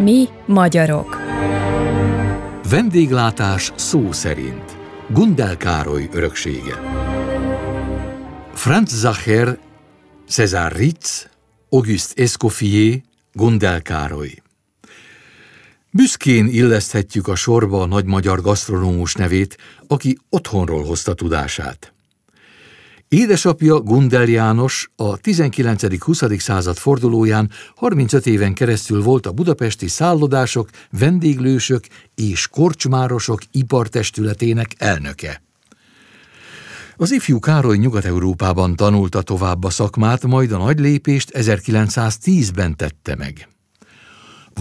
Mi magyarok. Vendéglátás szó szerint. Gundel Károly öröksége. Franz Zacher, César Ritz, August Escoffier, Gundel Károly. Büszkén illeszthetjük a sorba a nagy magyar gasztronómus nevét, aki otthonról hozta tudását. Édesapja Gundel János a 19.-20. század fordulóján 35 éven keresztül volt a budapesti szállodások, vendéglősök és korcsmárosok ipartestületének elnöke. Az ifjú Károly Nyugat-Európában tanulta tovább a szakmát, majd a nagy lépést 1910-ben tette meg.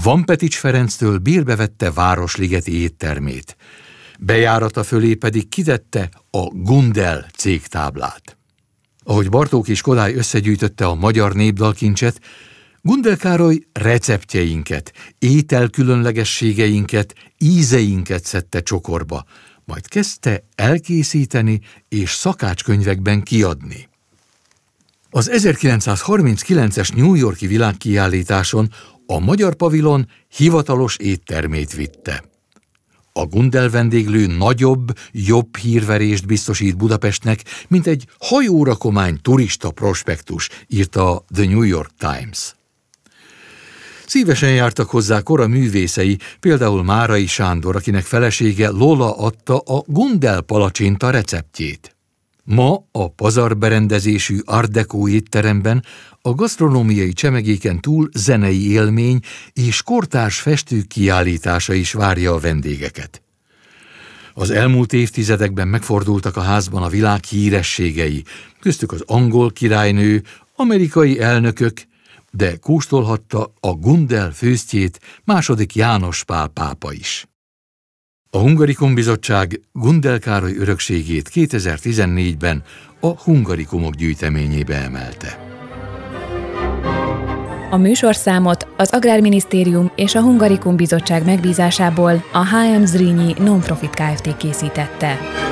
Van Petics Ferenctől bírbe vette Városligeti éttermét. Bejárata fölé pedig kitette a Gundel cégtáblát ahogy Bartók és Kodály összegyűjtötte a magyar népdalkincset, Gundel Károly receptjeinket, étel különlegességeinket, ízeinket szedte csokorba, majd kezdte elkészíteni és szakácskönyvekben kiadni. Az 1939-es New Yorki világkiállításon a Magyar Pavilon hivatalos éttermét vitte a Gundel vendéglő nagyobb, jobb hírverést biztosít Budapestnek, mint egy hajórakomány turista prospektus, írta The New York Times. Szívesen jártak hozzá kora művészei, például Márai Sándor, akinek felesége Lola adta a Gundel palacsinta receptjét. Ma a pazarberendezésű Ardekó étteremben a gasztronómiai csemegéken túl zenei élmény és kortárs festők kiállítása is várja a vendégeket. Az elmúlt évtizedekben megfordultak a házban a világ hírességei, köztük az angol királynő, amerikai elnökök, de kóstolhatta a Gundel főztjét második János Pál pápa is. A Hungarikum Bizottság Gundel Károly örökségét 2014-ben a Hungarikumok gyűjteményébe emelte. A műsorszámot az Agrárminisztérium és a Hungarikum Bizottság megbízásából a HM Zrínyi Nonprofit Kft. készítette.